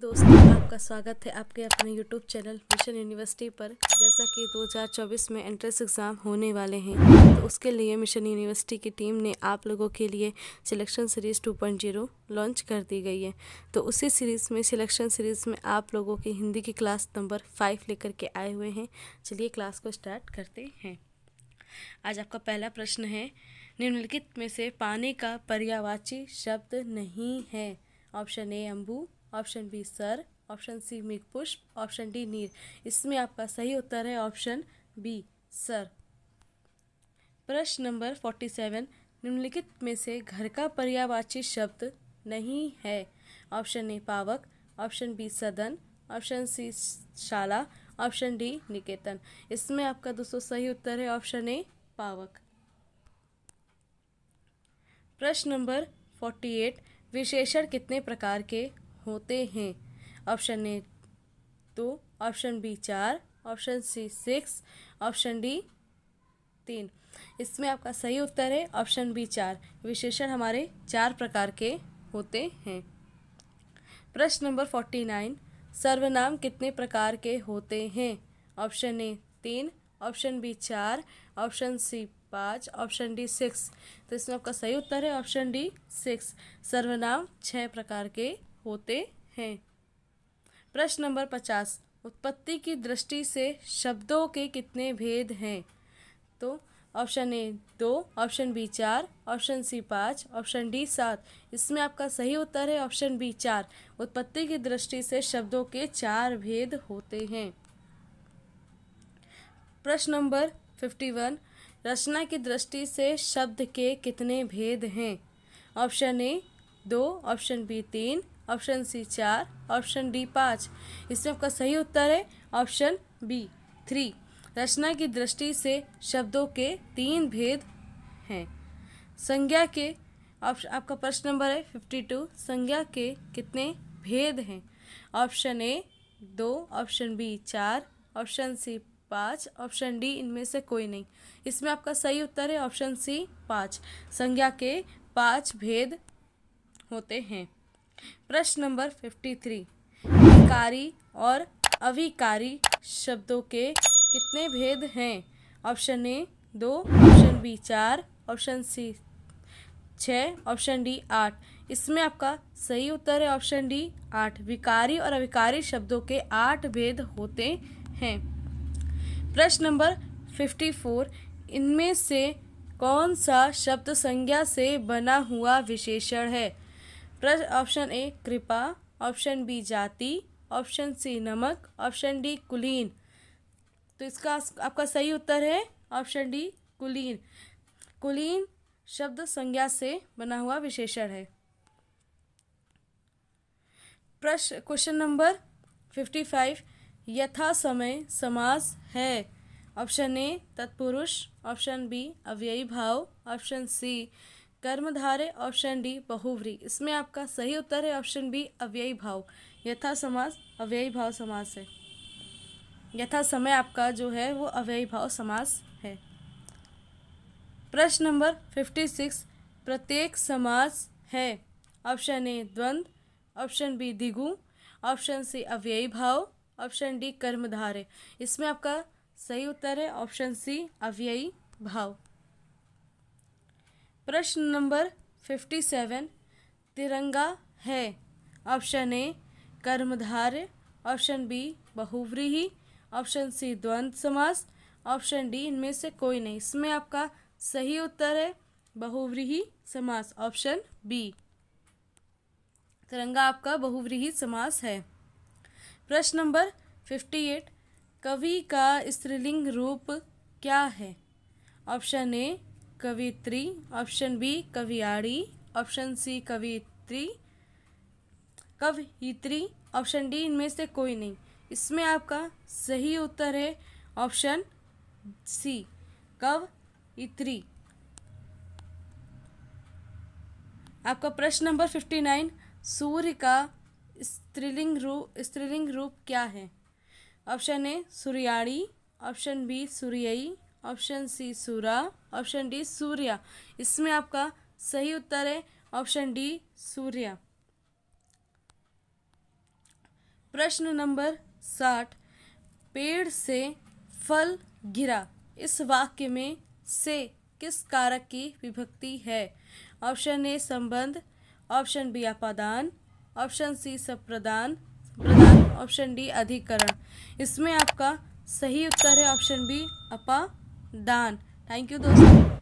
दोस्तों आपका स्वागत है आपके अपने यूट्यूब चैनल मिशन यूनिवर्सिटी पर जैसा कि 2024 में एंट्रेंस एग्ज़ाम होने वाले हैं तो उसके लिए मिशन यूनिवर्सिटी की टीम ने आप लोगों के लिए सिलेक्शन सीरीज़ 2.0 लॉन्च कर दी गई है तो उसी सीरीज़ में सिलेक्शन सीरीज़ में आप लोगों की हिंदी की क्लास नंबर फाइव लेकर के आए हुए हैं चलिए क्लास को स्टार्ट करते हैं आज आपका पहला प्रश्न है निम्नलिखित में से पानी का पर्यावाची शब्द नहीं है ऑप्शन ए अम्बू ऑप्शन बी सर ऑप्शन सी मिग पुष्प ऑप्शन डी नीर इसमें आपका सही उत्तर है ऑप्शन बी सर प्रश्न नंबर फोर्टी सेवन निम्नलिखित में से घर का पर्यावाची शब्द नहीं है ऑप्शन ए पावक ऑप्शन बी सदन ऑप्शन सी शाला ऑप्शन डी निकेतन इसमें आपका दोस्तों सही उत्तर है ऑप्शन ए पावक प्रश्न नंबर फोर्टी एट विशेषण कितने प्रकार के होते हैं ऑप्शन ए दो ऑप्शन बी चार option C six option D तीन इसमें आपका सही उत्तर है ऑप्शन बी चार विशेषण हमारे चार प्रकार के होते हैं प्रश्न नंबर फोर्टी नाइन सर्वनाम कितने प्रकार के होते हैं ऑप्शन ए तीन ऑप्शन बी चार ऑप्शन सी पाँच ऑप्शन डी सिक्स तो इसमें आपका सही उत्तर है ऑप्शन डी सिक्स सर्वनाम छः प्रकार के होते हैं प्रश्न नंबर पचास उत्पत्ति की दृष्टि से शब्दों के कितने भेद हैं तो ऑप्शन ए दो ऑप्शन बी चार ऑप्शन सी पाँच ऑप्शन डी सात इसमें आपका सही उत्तर है ऑप्शन बी चार उत्पत्ति की दृष्टि से शब्दों के चार भेद होते हैं प्रश्न नंबर फिफ्टी वन रचना की दृष्टि से शब्द के कितने भेद हैं ऑप्शन ए दो ऑप्शन बी तीन ऑप्शन सी चार ऑप्शन डी पाँच इसमें आपका सही उत्तर है ऑप्शन बी थ्री रचना की दृष्टि से शब्दों के तीन भेद हैं संज्ञा के ऑप्शन आपका प्रश्न नंबर है फिफ्टी टू संज्ञा के कितने भेद हैं ऑप्शन ए दो ऑप्शन बी चार ऑप्शन सी पाँच ऑप्शन डी इनमें से कोई नहीं इसमें आपका सही उत्तर है ऑप्शन सी पाँच संज्ञा के पाँच भेद होते हैं प्रश्न नंबर फिफ्टी थ्री कारी और अविकारी शब्दों के कितने भेद हैं ऑप्शन ए दो ऑप्शन बी चार ऑप्शन सी छः ऑप्शन डी आठ इसमें आपका सही उत्तर है ऑप्शन डी आठ विकारी और अविकारी शब्दों के आठ भेद होते हैं प्रश्न नंबर फिफ्टी फोर इनमें से कौन सा शब्द संज्ञा से बना हुआ विशेषण है ऑप्शन ए कृपा ऑप्शन बी जाति ऑप्शन सी नमक ऑप्शन डी कुलीन तो इसका आपका सही उत्तर है ऑप्शन डी कुलीन कुलीन शब्द संज्ञा से बना हुआ विशेषण है प्रश्न क्वेश्चन नंबर फिफ्टी फाइव यथा समय समास है ऑप्शन ए तत्पुरुष ऑप्शन बी अव्ययी भाव ऑप्शन सी कर्मधारे ऑप्शन डी बहुव्री इसमें आपका सही उत्तर है ऑप्शन बी अव्ययी भाव यथा समास अव्ययी भाव समास है यथा समय आपका जो है वो अव्ययी भाव समास है प्रश्न नंबर फिफ्टी सिक्स प्रत्येक समास है ऑप्शन ए द्वंद्व ऑप्शन बी दिगु ऑप्शन सी अव्ययी भाव ऑप्शन डी कर्मधारे इसमें आपका सही उत्तर है ऑप्शन सी अव्ययी भाव प्रश्न नंबर फिफ्टी सेवन तिरंगा है ऑप्शन ए कर्मधार्य ऑप्शन बी बहुव्रीही ऑप्शन सी द्वंद समास ऑप्शन डी इनमें से कोई नहीं इसमें आपका सही उत्तर है बहुव्रीही समास ऑप्शन बी तिरंगा आपका बहुव्रीही समास है प्रश्न नंबर फिफ्टी एट कवि का स्त्रीलिंग रूप क्या है ऑप्शन ए कवित्री ऑप्शन बी कवियाड़ी ऑप्शन सी कवित्री कवित्री ऑप्शन डी इनमें से कोई नहीं इसमें आपका सही उत्तर है ऑप्शन सी कव इत्री आपका प्रश्न नंबर फिफ्टी नाइन सूर्य का स्त्रीलिंग रूप स्त्रीलिंग रूप क्या है ऑप्शन ए सूर्याड़ी ऑप्शन बी सूर्यई ऑप्शन सी सूरा ऑप्शन डी सूर्या इसमें आपका सही उत्तर है ऑप्शन डी सूर्या प्रश्न नंबर साठ पेड़ से फल गिरा इस वाक्य में से किस कारक की विभक्ति है ऑप्शन ए संबंध ऑप्शन बी अपादान ऑप्शन सी सप्रदान प्रदान ऑप्शन डी अधिकरण इसमें आपका सही उत्तर है ऑप्शन बी अपा दान थैंक यू दोस्तों